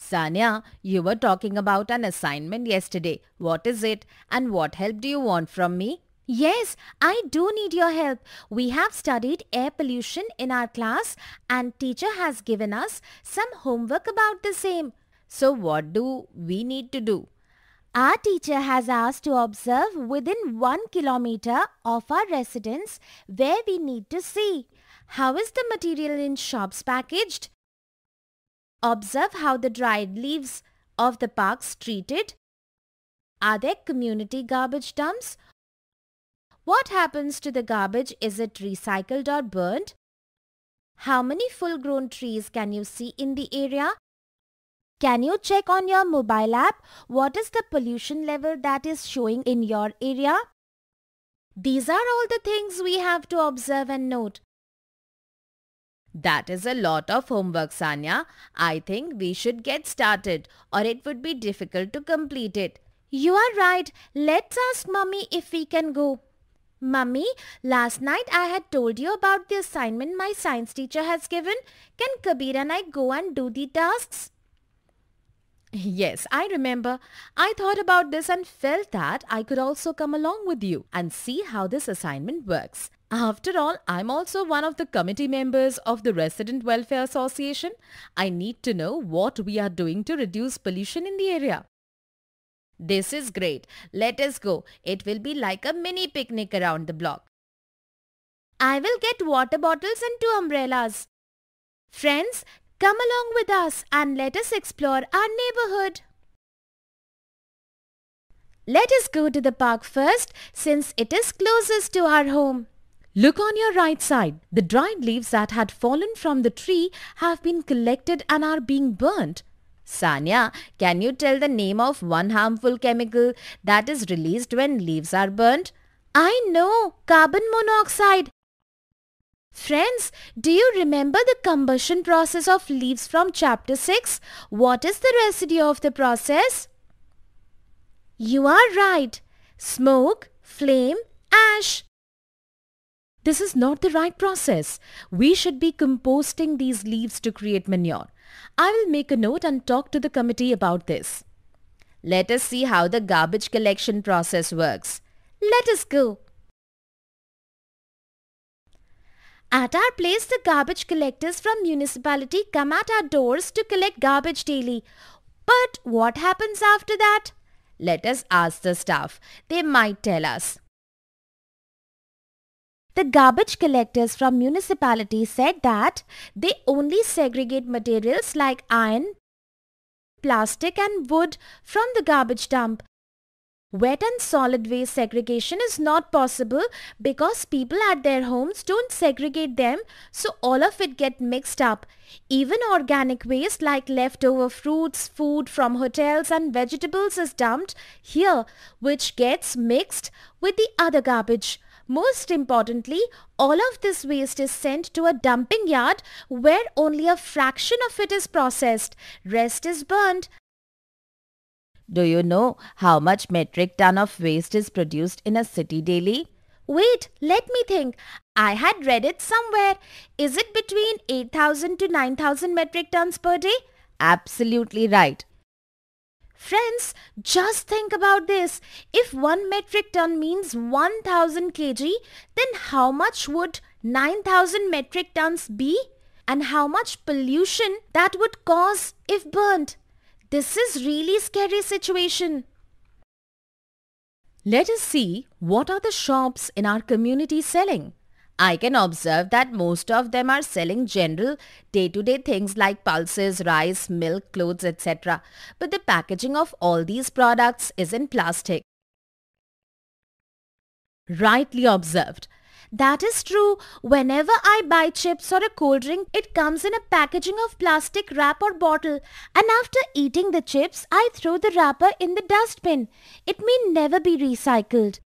Sanya, you were talking about an assignment yesterday. What is it and what help do you want from me? Yes, I do need your help. We have studied air pollution in our class and teacher has given us some homework about the same. So what do we need to do? Our teacher has asked to observe within 1 kilometer of our residence where we need to see. How is the material in shops packaged? Observe how the dried leaves of the parks treated? Are there community garbage dumps? What happens to the garbage? Is it recycled or burned? How many full-grown trees can you see in the area? Can you check on your mobile app what is the pollution level that is showing in your area? These are all the things we have to observe and note. That is a lot of homework, Sanya. I think we should get started or it would be difficult to complete it. You are right. Let's ask mummy if we can go. Mummy, last night I had told you about the assignment my science teacher has given. Can Kabir and I go and do the tasks? Yes, I remember. I thought about this and felt that I could also come along with you and see how this assignment works. After all, I'm also one of the committee members of the Resident Welfare Association. I need to know what we are doing to reduce pollution in the area. This is great. Let us go. It will be like a mini picnic around the block. I will get water bottles and two umbrellas. Friends, come along with us and let us explore our neighborhood. Let us go to the park first since it is closest to our home. Look on your right side. The dried leaves that had fallen from the tree have been collected and are being burnt. Sanya, can you tell the name of one harmful chemical that is released when leaves are burnt? I know, carbon monoxide. Friends, do you remember the combustion process of leaves from chapter 6? What is the residue of the process? You are right. Smoke, flame, ash. This is not the right process. We should be composting these leaves to create manure. I will make a note and talk to the committee about this. Let us see how the garbage collection process works. Let us go. At our place, the garbage collectors from municipality come at our doors to collect garbage daily. But what happens after that? Let us ask the staff. They might tell us. The garbage collectors from municipality said that they only segregate materials like iron, plastic and wood from the garbage dump. Wet and solid waste segregation is not possible because people at their homes don't segregate them so all of it get mixed up. Even organic waste like leftover fruits, food from hotels and vegetables is dumped here which gets mixed with the other garbage. Most importantly, all of this waste is sent to a dumping yard where only a fraction of it is processed. Rest is burned. Do you know how much metric ton of waste is produced in a city daily? Wait, let me think. I had read it somewhere. Is it between 8,000 to 9,000 metric tons per day? Absolutely right. Friends, just think about this. If 1 metric ton means 1000 kg, then how much would 9000 metric tons be? And how much pollution that would cause if burnt? This is really scary situation. Let us see what are the shops in our community selling. I can observe that most of them are selling general day-to-day things like pulses, rice, milk, clothes, etc. But the packaging of all these products is in plastic. Rightly observed. That is true. Whenever I buy chips or a cold drink, it comes in a packaging of plastic wrap or bottle. And after eating the chips, I throw the wrapper in the dustbin. It may never be recycled.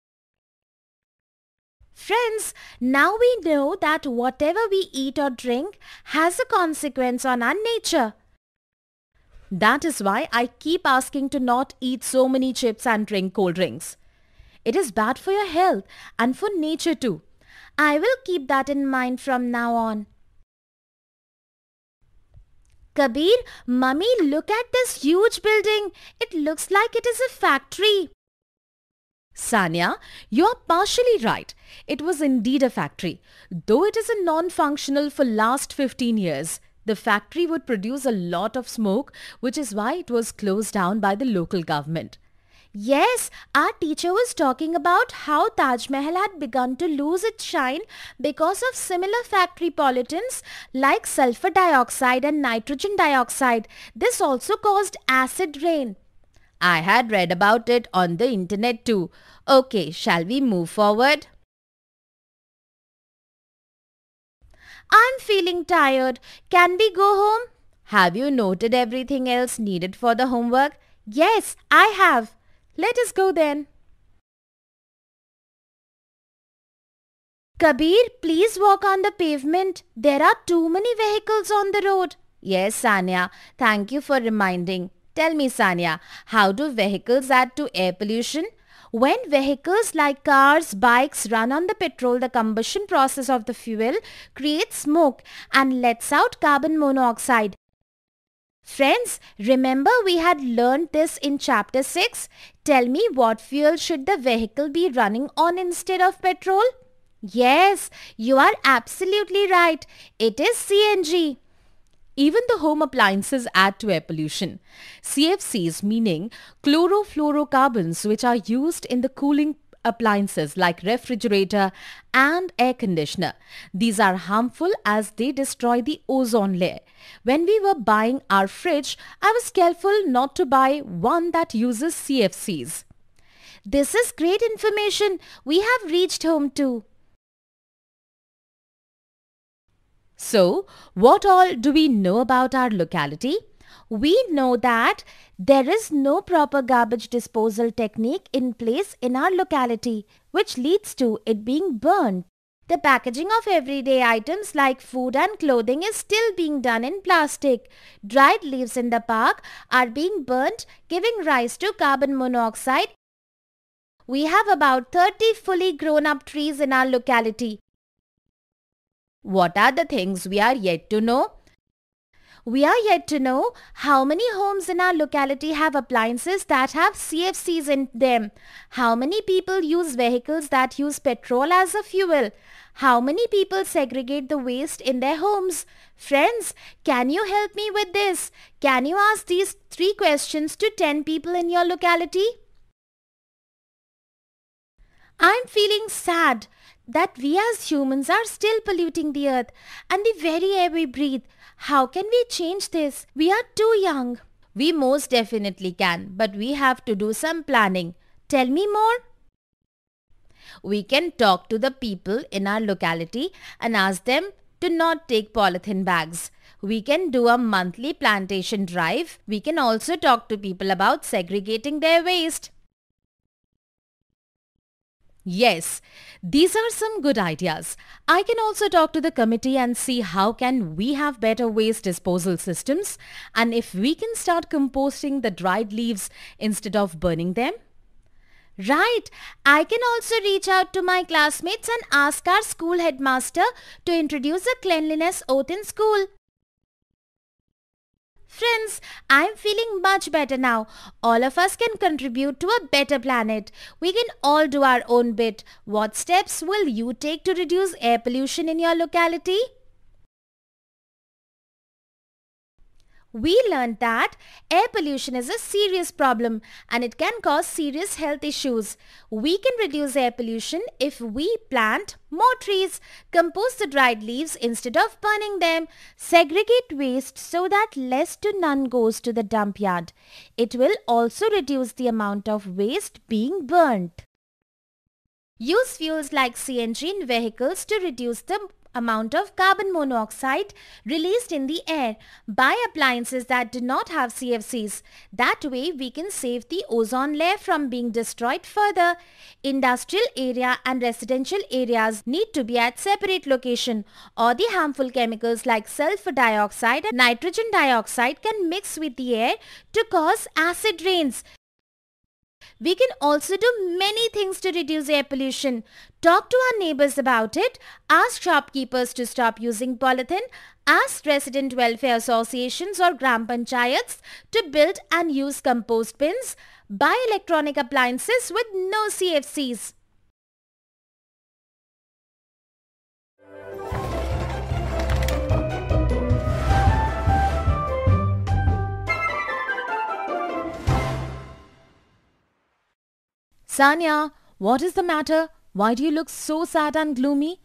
Friends, now we know that whatever we eat or drink has a consequence on our nature. That is why I keep asking to not eat so many chips and drink cold drinks. It is bad for your health and for nature too. I will keep that in mind from now on. Kabir, mummy, look at this huge building. It looks like it is a factory. Sanya, you are partially right. It was indeed a factory. Though it is a non-functional for last 15 years, the factory would produce a lot of smoke, which is why it was closed down by the local government. Yes, our teacher was talking about how Taj Mahal had begun to lose its shine because of similar factory pollutants like sulfur dioxide and nitrogen dioxide. This also caused acid rain. I had read about it on the internet too. Okay, shall we move forward? I'm feeling tired. Can we go home? Have you noted everything else needed for the homework? Yes, I have. Let us go then. Kabir, please walk on the pavement. There are too many vehicles on the road. Yes, Sanya. Thank you for reminding. Tell me Sanya, how do vehicles add to air pollution? When vehicles like cars, bikes run on the petrol, the combustion process of the fuel creates smoke and lets out carbon monoxide. Friends, remember we had learned this in chapter 6. Tell me what fuel should the vehicle be running on instead of petrol? Yes, you are absolutely right. It is CNG even the home appliances add to air pollution. CFCs, meaning chlorofluorocarbons, which are used in the cooling appliances like refrigerator and air conditioner. These are harmful as they destroy the ozone layer. When we were buying our fridge, I was careful not to buy one that uses CFCs. This is great information. We have reached home too. So what all do we know about our locality? We know that there is no proper garbage disposal technique in place in our locality which leads to it being burned. The packaging of everyday items like food and clothing is still being done in plastic. Dried leaves in the park are being burnt giving rise to carbon monoxide. We have about 30 fully grown up trees in our locality what are the things we are yet to know? We are yet to know how many homes in our locality have appliances that have CFCs in them, how many people use vehicles that use petrol as a fuel, how many people segregate the waste in their homes. Friends, can you help me with this? Can you ask these three questions to 10 people in your locality? I'm feeling sad that we as humans are still polluting the earth and the very air we breathe. How can we change this? We are too young. We most definitely can, but we have to do some planning. Tell me more. We can talk to the people in our locality and ask them to not take polythene bags. We can do a monthly plantation drive. We can also talk to people about segregating their waste. Yes, these are some good ideas. I can also talk to the committee and see how can we have better waste disposal systems and if we can start composting the dried leaves instead of burning them. Right, I can also reach out to my classmates and ask our school headmaster to introduce a cleanliness oath in school. Friends, I'm feeling much better now. All of us can contribute to a better planet. We can all do our own bit. What steps will you take to reduce air pollution in your locality? we learned that air pollution is a serious problem and it can cause serious health issues. We can reduce air pollution if we plant more trees, compost the dried leaves instead of burning them, segregate waste so that less to none goes to the dump yard. It will also reduce the amount of waste being burnt. Use fuels like CNG in vehicles to reduce the amount of carbon monoxide released in the air by appliances that do not have CFCs. That way we can save the ozone layer from being destroyed further. Industrial area and residential areas need to be at separate location or the harmful chemicals like sulfur dioxide and nitrogen dioxide can mix with the air to cause acid rains. We can also do many things to reduce air pollution. Talk to our neighbors about it, ask shopkeepers to stop using polythene, ask resident welfare associations or gram panchayats to build and use compost bins, buy electronic appliances with no CFCs. Sanya, what is the matter? Why do you look so sad and gloomy?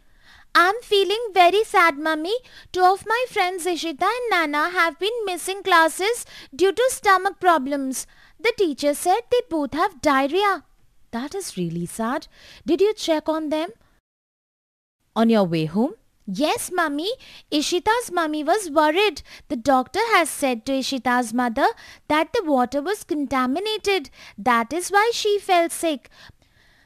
I'm feeling very sad, mummy. Two of my friends Ishita and Nana have been missing classes due to stomach problems. The teacher said they both have diarrhea. That is really sad. Did you check on them? On your way home, Yes, mummy. Ishita's mummy was worried. The doctor has said to Ishita's mother that the water was contaminated. That is why she fell sick.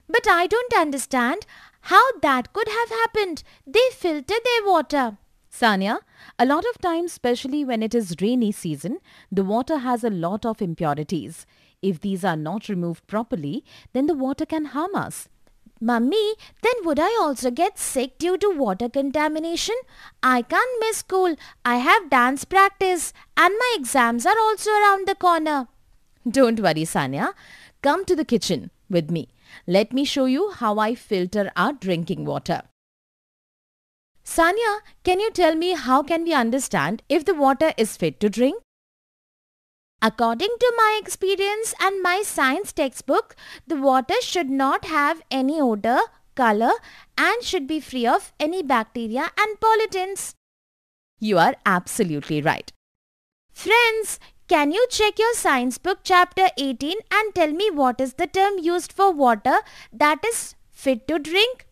But I don't understand how that could have happened. They filter their water. Sanya, a lot of times, especially when it is rainy season, the water has a lot of impurities. If these are not removed properly, then the water can harm us. Mummy, then would I also get sick due to water contamination? I can't miss school. I have dance practice and my exams are also around the corner. Don't worry, Sanya. Come to the kitchen with me. Let me show you how I filter our drinking water. Sanya, can you tell me how can we understand if the water is fit to drink? According to my experience and my science textbook, the water should not have any odor, color and should be free of any bacteria and pollutants. You are absolutely right. Friends, can you check your science book chapter 18 and tell me what is the term used for water that is fit to drink?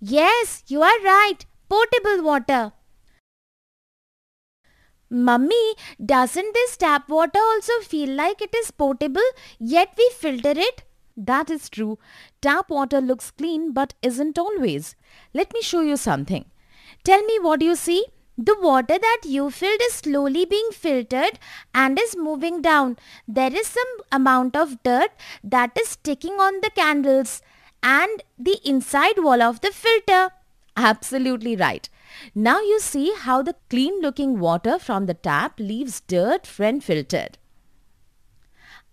Yes, you are right. Potable water. Mummy, doesn't this tap water also feel like it is potable yet we filter it? That is true. Tap water looks clean but isn't always. Let me show you something. Tell me what you see. The water that you filled is slowly being filtered and is moving down. There is some amount of dirt that is sticking on the candles and the inside wall of the filter. Absolutely right. Now you see how the clean looking water from the tap leaves dirt when filtered.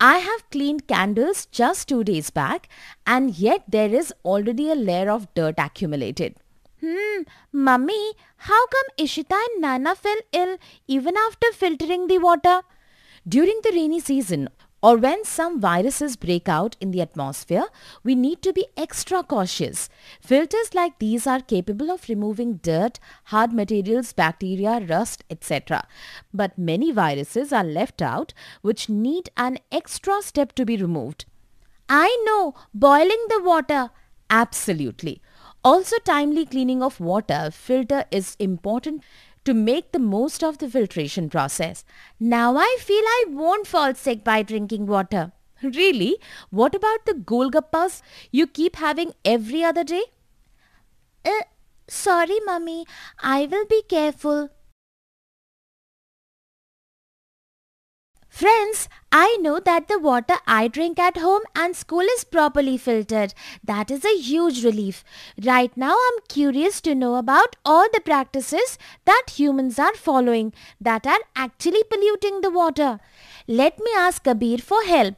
I have cleaned candles just two days back and yet there is already a layer of dirt accumulated. Hmm, mummy, how come Ishita and Nana fell ill even after filtering the water? During the rainy season, or when some viruses break out in the atmosphere, we need to be extra cautious. Filters like these are capable of removing dirt, hard materials, bacteria, rust, etc. But many viruses are left out which need an extra step to be removed. I know, boiling the water. Absolutely. Also timely cleaning of water filter is important to make the most of the filtration process. Now I feel I won't fall sick by drinking water. Really? What about the golgappas you keep having every other day? Uh, sorry, mummy. I will be careful. Friends, I know that the water I drink at home and school is properly filtered. That is a huge relief. Right now I'm curious to know about all the practices that humans are following that are actually polluting the water. Let me ask Kabir for help.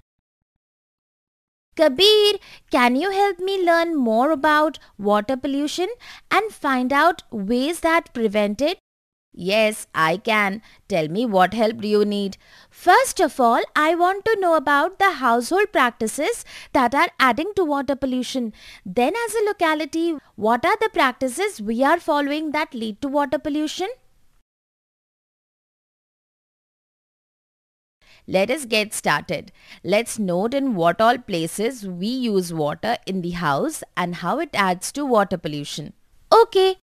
Kabir, can you help me learn more about water pollution and find out ways that prevent it? Yes, I can. Tell me what help do you need? First of all, I want to know about the household practices that are adding to water pollution. Then as a locality, what are the practices we are following that lead to water pollution? Let us get started. Let's note in what all places we use water in the house and how it adds to water pollution. Okay,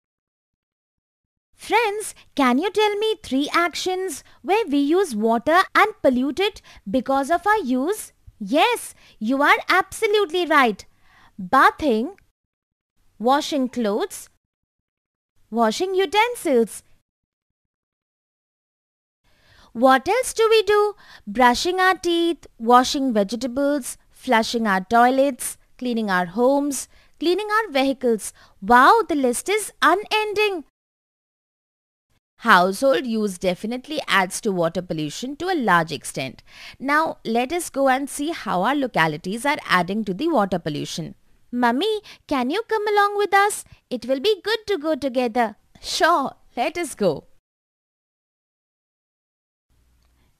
Friends, can you tell me three actions where we use water and pollute it because of our use? Yes, you are absolutely right. Bathing, washing clothes, washing utensils. What else do we do? Brushing our teeth, washing vegetables, flushing our toilets, cleaning our homes, cleaning our vehicles. Wow, the list is unending. Household use definitely adds to water pollution to a large extent. Now let us go and see how our localities are adding to the water pollution. Mummy, can you come along with us? It will be good to go together. Sure, let us go.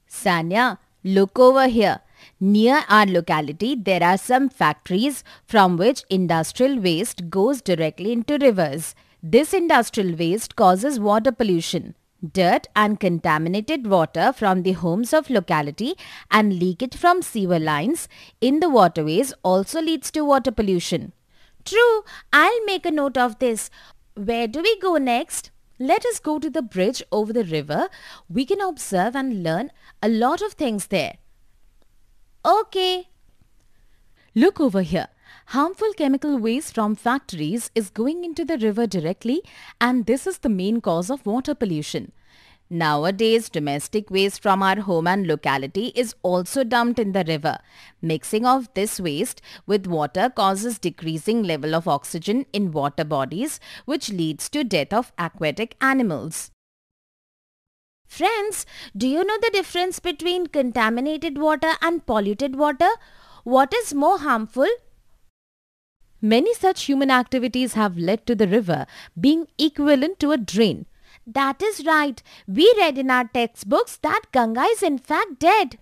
Sanya, look over here. Near our locality, there are some factories from which industrial waste goes directly into rivers. This industrial waste causes water pollution, dirt and contaminated water from the homes of locality and leakage from sewer lines in the waterways also leads to water pollution. True, I'll make a note of this. Where do we go next? Let us go to the bridge over the river. We can observe and learn a lot of things there. Okay. Look over here. Harmful chemical waste from factories is going into the river directly and this is the main cause of water pollution. Nowadays, domestic waste from our home and locality is also dumped in the river. Mixing of this waste with water causes decreasing level of oxygen in water bodies which leads to death of aquatic animals. Friends, do you know the difference between contaminated water and polluted water? What is more harmful, Many such human activities have led to the river being equivalent to a drain. That is right. We read in our textbooks that Ganga is in fact dead.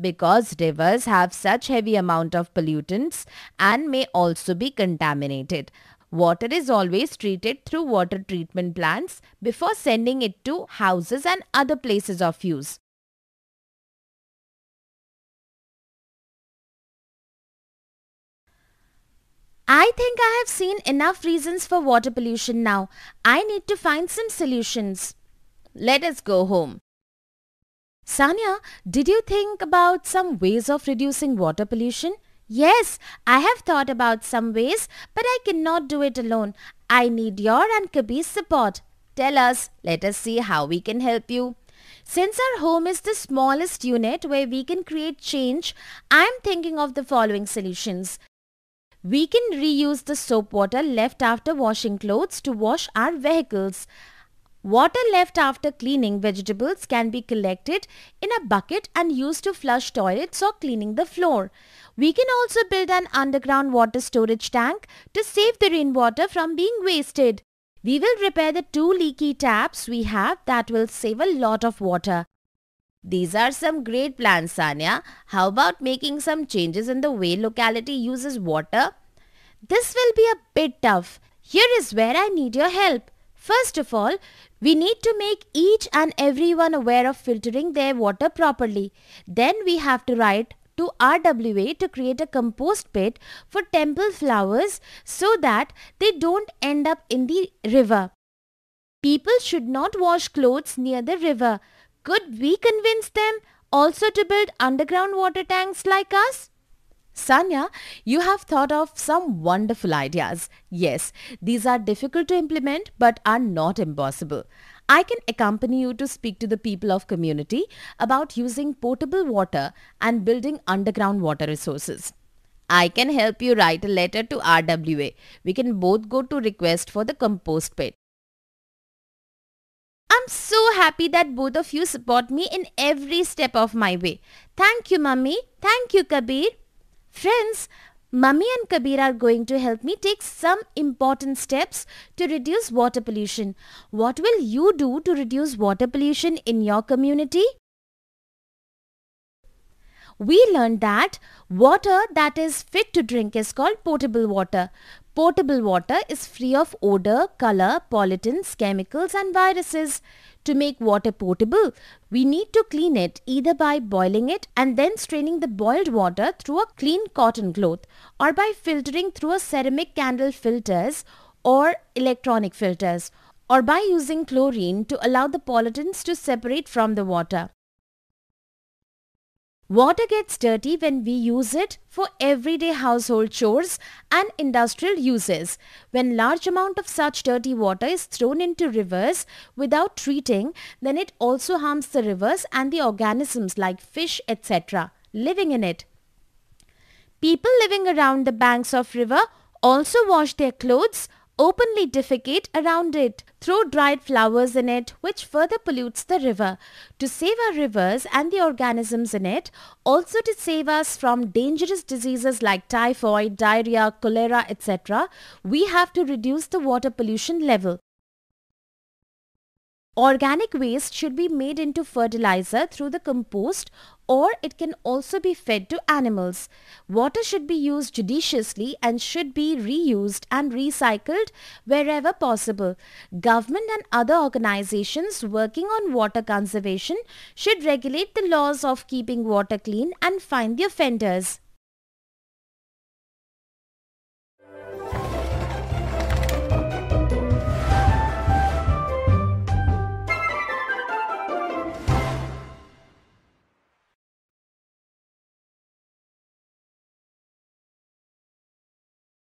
Because rivers have such heavy amount of pollutants and may also be contaminated. Water is always treated through water treatment plants before sending it to houses and other places of use. I think I have seen enough reasons for water pollution now. I need to find some solutions. Let us go home. Sanya, did you think about some ways of reducing water pollution? Yes, I have thought about some ways, but I cannot do it alone. I need your and Kabir's support. Tell us, let us see how we can help you. Since our home is the smallest unit where we can create change, I am thinking of the following solutions. We can reuse the soap water left after washing clothes to wash our vehicles. Water left after cleaning vegetables can be collected in a bucket and used to flush toilets or cleaning the floor. We can also build an underground water storage tank to save the rainwater from being wasted. We will repair the two leaky taps we have that will save a lot of water. These are some great plans, Sanya. How about making some changes in the way locality uses water? This will be a bit tough. Here is where I need your help. First of all, we need to make each and everyone aware of filtering their water properly. Then we have to write to RWA to create a compost pit for temple flowers so that they don't end up in the river. People should not wash clothes near the river could we convince them also to build underground water tanks like us? Sanya, you have thought of some wonderful ideas. Yes, these are difficult to implement but are not impossible. I can accompany you to speak to the people of community about using potable water and building underground water resources. I can help you write a letter to RWA. We can both go to request for the compost pit. I'm so happy that both of you support me in every step of my way. Thank you, Mummy. Thank you, Kabir. Friends, Mummy and Kabir are going to help me take some important steps to reduce water pollution. What will you do to reduce water pollution in your community? We learned that water that is fit to drink is called potable water. Potable water is free of odor, color, pollutants, chemicals and viruses. To make water potable, we need to clean it either by boiling it and then straining the boiled water through a clean cotton cloth or by filtering through a ceramic candle filters or electronic filters or by using chlorine to allow the pollutants to separate from the water. Water gets dirty when we use it for everyday household chores and industrial uses. When large amount of such dirty water is thrown into rivers without treating, then it also harms the rivers and the organisms like fish etc. living in it. People living around the banks of river also wash their clothes openly defecate around it, throw dried flowers in it, which further pollutes the river. To save our rivers and the organisms in it, also to save us from dangerous diseases like typhoid, diarrhea, cholera, etc., we have to reduce the water pollution level. Organic waste should be made into fertilizer through the compost or it can also be fed to animals. Water should be used judiciously and should be reused and recycled wherever possible. Government and other organizations working on water conservation should regulate the laws of keeping water clean and find the offenders.